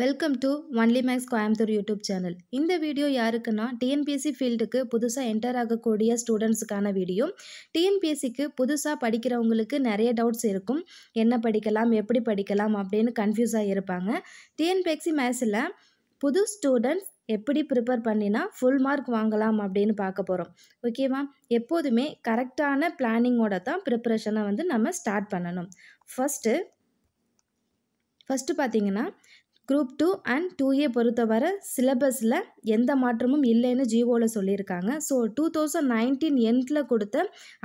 welcome to only maths Coimbatore YouTube channel இந்த வீடியோ யாருக்குன்னா டிஎன்பிஎஸ்சி ஃபீல்டுக்கு புதுசாக என்டர் ஆகக்கூடிய ஸ்டூடெண்ட்ஸுக்கான வீடியோ டிஎன்பிஎஸ்சிக்கு புதுசாக படிக்கிறவங்களுக்கு நிறைய டவுட்ஸ் இருக்கும் என்ன படிக்கலாம் எப்படி படிக்கலாம் அப்படின்னு கன்ஃபியூஸாக இருப்பாங்க டிஎன்பிஎஸ்சி மேக்ஸில் புது ஸ்டூடெண்ட்ஸ் எப்படி ப்ரிப்பேர் பண்ணினா ஃபுல் மார்க் வாங்கலாம் அப்படின்னு பார்க்க போகிறோம் ஓகேவா எப்போதுமே கரெக்டான பிளானிங்கோட தான் ப்ரிப்ரேஷனை வந்து நம்ம ஸ்டார்ட் பண்ணணும் ஃபஸ்ட்டு ஃபஸ்ட்டு பார்த்திங்கன்னா group two and two A பொறுத்தவரை சிலபஸில் எந்த மாற்றமும் இல்லைன்னு ஜிஓவில் சொல்லியிருக்காங்க ஸோ டூ தௌசண்ட் நைன்டீன் எண்டில் கொடுத்த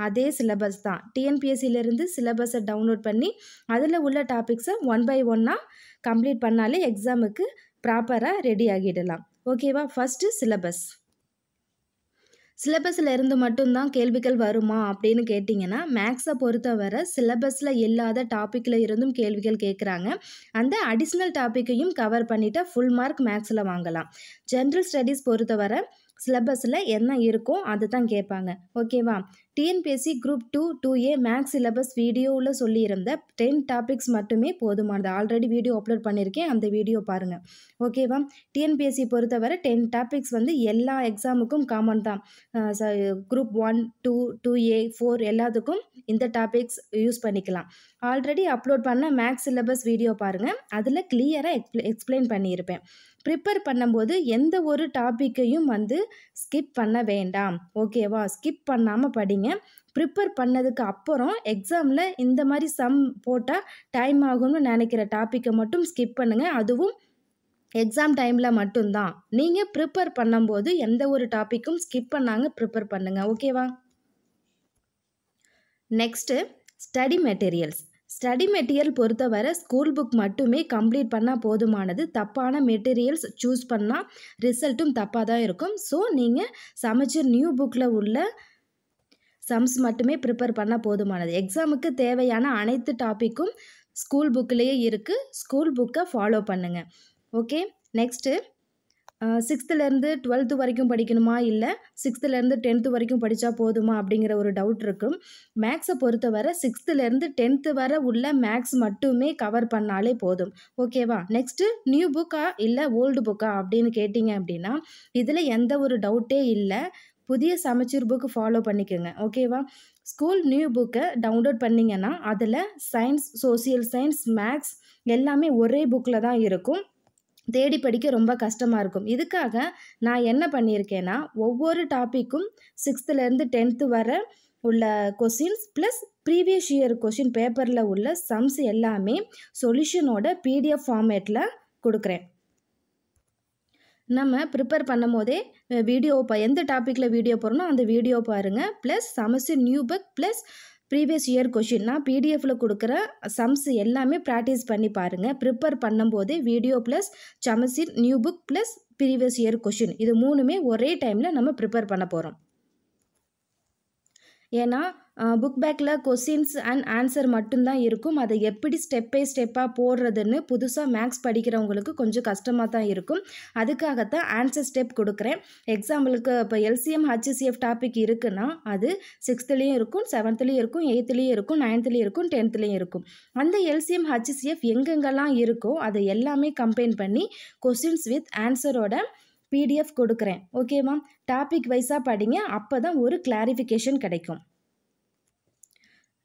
அதே சிலபஸ் தான் டிஎன்பிஎஸ்சியிலேருந்து சிலபஸை டவுன்லோட் பண்ணி அதில் உள்ள டாபிக்ஸை ஒன் பை ஒன்னாக கம்ப்ளீட் பண்ணாலே எக்ஸாமுக்கு ப்ராப்பராக ரெடி ஆகிடலாம் ஓகேவா ஃபஸ்ட்டு சிலபஸ் சிலபஸில் இருந்து மட்டும்தான் கேள்விகள் வருமா அப்படின்னு கேட்டிங்கன்னா மேக்ஸை பொறுத்தவரை சிலபஸில் இல்லாத டாப்பிக்கில் இருந்தும் கேள்விகள் கேட்குறாங்க அந்த அடிஷ்னல் டாப்பிக்கையும் கவர் பண்ணிவிட்டு ஃபுல் மார்க் மேக்ஸில் வாங்கலாம் ஜென்ரல் ஸ்டடீஸ் பொறுத்தவரை சிலபஸில் என்ன இருக்கோ அதை தான் கேட்பாங்க ஓகேவா TNPSC group two two A maths syllabus வீடியோவில் சொல்லியிருந்த டென் டாபிக்ஸ் மட்டுமே போதுமானது ஆல்ரெடி வீடியோ அப்லோட் பண்ணியிருக்கேன் அந்த வீடியோ பாருங்கள் ஓகேவா டிஎன்பிஎஸ்சி பொறுத்தவரை டென் டாபிக்ஸ் வந்து எல்லா எக்ஸாமுக்கும் காமன் தான் group one two two A four எல்லாத்துக்கும் இந்த டாபிக்ஸ் யூஸ் பண்ணிக்கலாம் ஆல்ரெடி அப்லோட் பண்ண மேக்ஸ் சிலபஸ் வீடியோ பாருங்கள் அதில் கிளியராக எக்ஸ்பிளைன் பண்ணியிருப்பேன் ப்ரிப்பேர் பண்ணும்போது எந்த ஒரு டாப்பிக்கையும் வந்து ஸ்கிப் பண்ண வேண்டாம் ஓகேவா ஸ்கிப் பண்ணாமல் படிங்க ப்ரிப்பேர் பண்ணதுக்கு அப்புறம் எக்ஸாமில் இந்த மாதிரி சம் போட்டால் டைம் ஆகும்னு நினைக்கிற டாப்பிக்கை மட்டும் ஸ்கிப் பண்ணுங்கள் அதுவும் எக்ஸாம் டைமில் மட்டும்தான் நீங்கள் ப்ரிப்பேர் பண்ணும்போது எந்த ஒரு டாப்பிக்கும் ஸ்கிப் பண்ணாங்க ப்ரிப்பேர் பண்ணுங்கள் ஓகேவா next study materials study material பொறுத்தவரை ஸ்கூல் புக் மட்டுமே கம்ப்ளீட் பண்ணால் போதுமானது தப்பான மெட்டீரியல்ஸ் சூஸ் பண்ணால் ரிசல்ட்டும் தப்பாக தான் இருக்கும் ஸோ நீங்கள் சமைச்சர் நியூ புக்கில் உள்ள சம்ஸ் மட்டுமே ப்ரிப்பேர் பண்ணால் போதுமானது எக்ஸாமுக்கு தேவையான அனைத்து டாப்பிக்கும் ஸ்கூல் புக்கிலேயே இருக்குது ஸ்கூல் புக்கை ஃபாலோ பண்ணுங்கள் ஓகே நெக்ஸ்ட்டு சிக்ஸ்த்துலேருந்து டுவெல்த்து வரைக்கும் படிக்கணுமா இல்லை சிக்ஸ்த்துலேருந்து டென்த்து வரைக்கும் படித்தா போதுமா அப்படிங்கிற ஒரு டவுட் இருக்கும் மேக்ஸை பொறுத்தவரை சிக்ஸ்த்துலேருந்து டென்த்து வரை உள்ள மேக்ஸ் மட்டுமே கவர் பண்ணாலே போதும் ஓகேவா நெக்ஸ்ட்டு நியூ புக்கா இல்லை ஓல்டு புக்கா அப்படின்னு கேட்டிங்க அப்படின்னா இதில் எந்த ஒரு டவுட்டே இல்லை புதிய சமச்சீர் புக்கு ஃபாலோ பண்ணிக்கோங்க ஓகேவா ஸ்கூல் நியூ புக்கை டவுன்லோட் பண்ணிங்கன்னா அதில் சயின்ஸ் சோசியல் சயின்ஸ் மேக்ஸ் எல்லாமே ஒரே புக்கில் தான் இருக்கும் தேடி படிக்க ரொம்ப கஷ்டமாக இருக்கும் இதுக்காக நான் என்ன பண்ணியிருக்கேன்னா ஒவ்வொரு டாப்பிக்கும் சிக்ஸ்த்துலேருந்து டென்த்து வர உள்ள questions plus previous year question பேப்பரில் உள்ள சம்ஸ் எல்லாமே சொல்யூஷனோட பிடிஎஃப் ஃபார்மேட்டில் கொடுக்குறேன் நம்ம ப்ரிப்பேர் பண்ணும் போதே வீடியோ எந்த டாப்பிக்கில் வீடியோ போகிறோன்னா அந்த வீடியோ பாருங்கள் ப்ளஸ் சமஸ்டர் new book plus previous year கொஷின்னா பிடிஎஃப்பில் கொடுக்குற சம்ஸ் எல்லாமே ப்ராக்டிஸ் பண்ணி பாருங்கள் ப்ரிப்பேர் பண்ணும்போது video plus Samacheer new book plus previous year question இது மூணுமே ஒரே டைமில் நம்ம ப்ரிப்பேர் பண்ண போகிறோம் ஏன்னா புக் பேக்கில் கொஸ்டின்ஸ் அண்ட் ஆன்சர் மட்டும்தான் இருக்கும் அதை எப்படி ஸ்டெப் பை ஸ்டெப்பாக போடுறதுன்னு புதுசாக மேக்ஸ் படிக்கிறவங்களுக்கு கொஞ்சம் கஷ்டமாக தான் இருக்கும் அதுக்காகத்தான் ஆன்சர் ஸ்டெப் கொடுக்குறேன் எக்ஸாம்பிளுக்கு இப்போ எல்சிஎம் ஹச்சிசிஎஃப் டாபிக் இருக்குன்னா அது சிக்ஸ்த்துலேயும் இருக்கும் செவன்த்துலேயும் இருக்கும் எயித்துலேயும் இருக்கும் நைன்த்துலேயும் இருக்கும் டென்த்துலேயும் இருக்கும் அந்த எல்சிஎம் ஹச்சிசிஎஃப் எங்கெங்கெல்லாம் இருக்கோ அதை எல்லாமே கம்பைன் பண்ணி கொஸ்டின்ஸ் வித் ஆன்சரோட பிடிஎஃப் கொடுக்குறேன் ஓகேவா டாபிக் வைஸாக படிங்க அப்போ தான் ஒரு கிளாரிஃபிகேஷன் கிடைக்கும்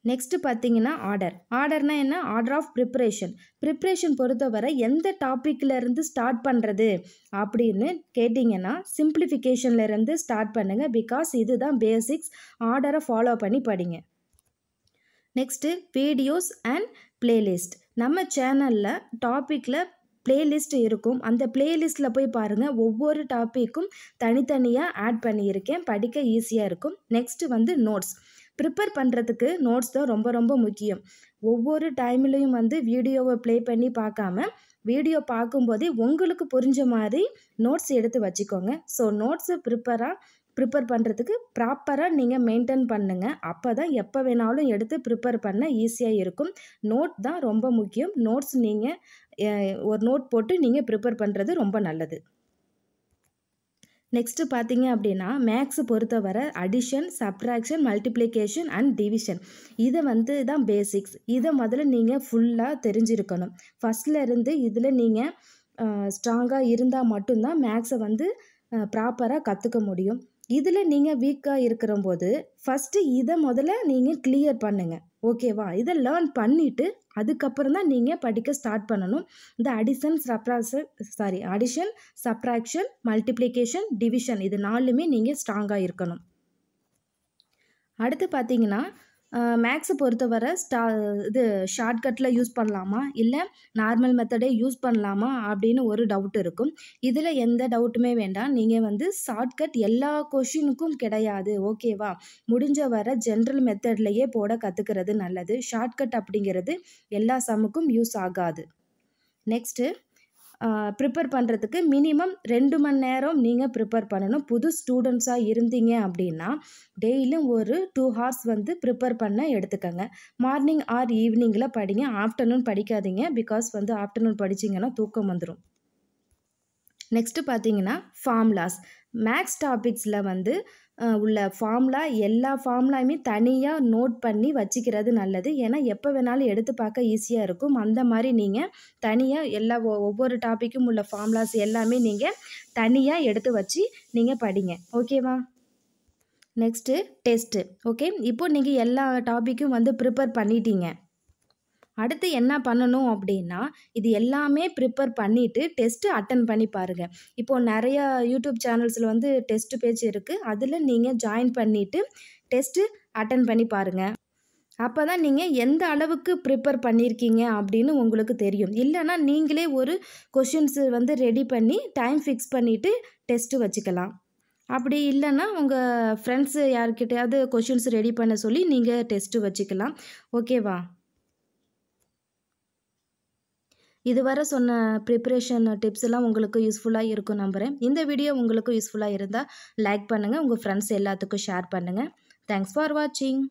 நெக்ஸ்ட்டு பார்த்தீங்கன்னா ஆர்டர் ஆர்டர்னா என்ன ஆர்டர் ஆஃப் ப்ரிப்ரேஷன் ப்ரிப்ரேஷன் பொறுத்தவரை எந்த டாப்பிக்கிலேருந்து ஸ்டார்ட் பண்ணுறது அப்படின்னு கேட்டிங்கன்னா சிம்பிளிஃபிகேஷன்லேருந்து ஸ்டார்ட் பண்ணுங்கள் பிகாஸ் இது தான் பேசிக்ஸ் ஆர்டரை ஃபாலோ பண்ணி படிங்க நெக்ஸ்ட்டு வீடியோஸ் அண்ட் ப்ளேலிஸ்ட் நம்ம சேனலில் டாப்பிக்கில் பிளேலிஸ்ட் இருக்கும் அந்த பிளேலிஸ்டில் போய் பாருங்கள் ஒவ்வொரு டாப்பிக்கும் தனித்தனியாக ஆட் பண்ணியிருக்கேன் படிக்க ஈஸியாக இருக்கும் நெக்ஸ்ட்டு வந்து நோட்ஸ் ப்ரிப்பேர் பண்ணுறதுக்கு நோட்ஸ் தான் ரொம்ப ரொம்ப முக்கியம் ஒவ்வொரு டைம்லேயும் வந்து வீடியோவை ப்ளே பண்ணி பார்க்காம வீடியோ பார்க்கும்போதே உங்களுக்கு புரிஞ்ச மாதிரி நோட்ஸ் எடுத்து வச்சுக்கோங்க ஸோ நோட்ஸை ப்ரிப்பராக ப்ரிப்பேர் பண்ணுறதுக்கு ப்ராப்பராக நீங்கள் மெயின்டைன் பண்ணுங்கள் அப்போ தான் எப்போ வேணாலும் எடுத்து ப்ரிப்பேர் பண்ண ஈஸியாக இருக்கும் நோட் தான் ரொம்ப முக்கியம் நோட்ஸ் நீங்கள் ஒரு நோட் போட்டு நீங்கள் ப்ரிப்பேர் பண்ணுறது ரொம்ப நல்லது நெக்ஸ்ட்டு பார்த்தீங்க அப்படின்னா மேக்ஸை பொறுத்தவரை addition subtraction multiplication and division இதை வந்து தான் பேசிக்ஸ் இதை முதல்ல நீங்கள் ஃபுல்லாக தெரிஞ்சிருக்கணும் ஃபஸ்ட்லேருந்து இதில் நீங்கள் ஸ்ட்ராங்காக இருந்தால் மட்டும்தான் மேக்ஸை வந்து ப்ராப்பராக கற்றுக்க முடியும் இதில் நீங்கள் வீக்காக இருக்கிறம்போது ஃபஸ்ட்டு இதை முதல்ல நீங்கள் கிளியர் பண்ணுங்கள் ஓகேவா இதை லேர்ன் பண்ணிவிட்டு அதுக்கப்புறம் தான் நீங்கள் படிக்க ஸ்டார்ட் பண்ணணும் இந்த addition subtraction sorry addition subtraction multiplication division இது நாலுமே நீங்கள் ஸ்ட்ராங்காக இருக்கணும் அடுத்து பார்த்தீங்கன்னா மேக்ஸை பொறுத்தவரை ஸ்டா இது ஷார்ட்கட்டில் யூஸ் பண்ணலாமா இல்லை நார்மல் மெத்தடே யூஸ் பண்ணலாமா அப்படின்னு ஒரு டவுட் இருக்கும் இதில் எந்த டவுட்டுமே வேண்டாம் நீங்கள் வந்து ஷார்ட்கட் எல்லா கொஷினுக்கும் கிடையாது ஓகேவா முடிஞ்ச வர ஜென்ரல் மெத்தட்லேயே போட கற்றுக்கிறது நல்லது ஷார்ட்கட் அப்படிங்கிறது எல்லா சமுக்கும் யூஸ் ஆகாது நெக்ஸ்ட்டு ப்ரிப்பேர் பண்ணுறதுக்கு மினிமம் ரெண்டு மணி நேரம் நீங்கள் ப்ரிப்பேர் பண்ணணும் புது ஸ்டூடெண்ட்ஸாக இருந்தீங்க அப்படின்னா டெய்லியும் ஒரு டூ ஹார்ஸ் வந்து ப்ரிப்பேர் பண்ண எடுத்துக்கோங்க மார்னிங் ஆர் ஈவினிங்கில் படிங்க ஆஃப்டர்நூன் படிக்காதீங்க பிகாஸ் வந்து ஆஃப்டர்நூன் படிச்சிங்கன்னா தூக்கம் வந்துடும் நெக்ஸ்ட்டு பார்த்தீங்கன்னா ஃபார்ம்லாஸ் மேக்ஸ் டாபிக்ஸில் வந்து உள்ள ஃபார்ம்லா எல்லா ஃபார்ம்லாயுமே தனியாக நோட் பண்ணி வச்சுக்கிறது நல்லது ஏன்னா எப்போ வேணாலும் எடுத்து பார்க்க ஈஸியாக இருக்கும் அந்த மாதிரி நீங்கள் தனியாக எல்லா ஒவ்வொரு டாப்பிக்கும் உள்ள ஃபார்ம்லாஸ் எல்லாமே நீங்கள் தனியாக எடுத்து வச்சு நீங்கள் படிங்க ஓகேவா நெக்ஸ்ட்டு டெஸ்ட்டு ஓகே இப்போது நீங்கள் எல்லா டாப்பிக்கும் வந்து ப்ரிப்பேர் பண்ணிட்டீங்க அடுத்து என்ன பண்ணணும் அப்படின்னா இது எல்லாமே ப்ரிப்பேர் பண்ணிவிட்டு டெஸ்ட்டு அட்டன் பண்ணி பாருங்கள் இப்போது நிறையா யூடியூப் சேனல்ஸில் வந்து டெஸ்ட்டு பேஜ் இருக்குது அதில் நீங்கள் ஜாயின் பண்ணிவிட்டு டெஸ்ட்டு அட்டன் பண்ணி பாருங்கள் அப்போ தான் நீங்கள் எந்த அளவுக்கு ப்ரிப்பேர் பண்ணியிருக்கீங்க அப்படின்னு உங்களுக்கு தெரியும் இல்லைனா நீங்களே ஒரு கொஷின்ஸு வந்து ரெடி பண்ணி டைம் ஃபிக்ஸ் பண்ணிவிட்டு டெஸ்ட்டு வச்சுக்கலாம் அப்படி இல்லைன்னா உங்கள் ஃப்ரெண்ட்ஸு யார்கிட்டையாவது கொஷின்ஸ் ரெடி பண்ண சொல்லி நீங்கள் டெஸ்ட்டு வச்சுக்கலாம் ஓகேவா இதுவரை சொன்ன ப்ரிப்ரேஷன் டிப்ஸ் எல்லாம் உங்களுக்கு யூஸ்ஃபுல்லாக இருக்கும் நம்புகிறேன் இந்த வீடியோ உங்களுக்கு யூஸ்ஃபுல்லாக இருந்தால் லைக் பண்ணுங்கள் உங்கள் ஃப்ரெண்ட்ஸ் எல்லாத்துக்கும் ஷேர் பண்ணுங்கள் தேங்க்ஸ் ஃபார் வாட்சிங்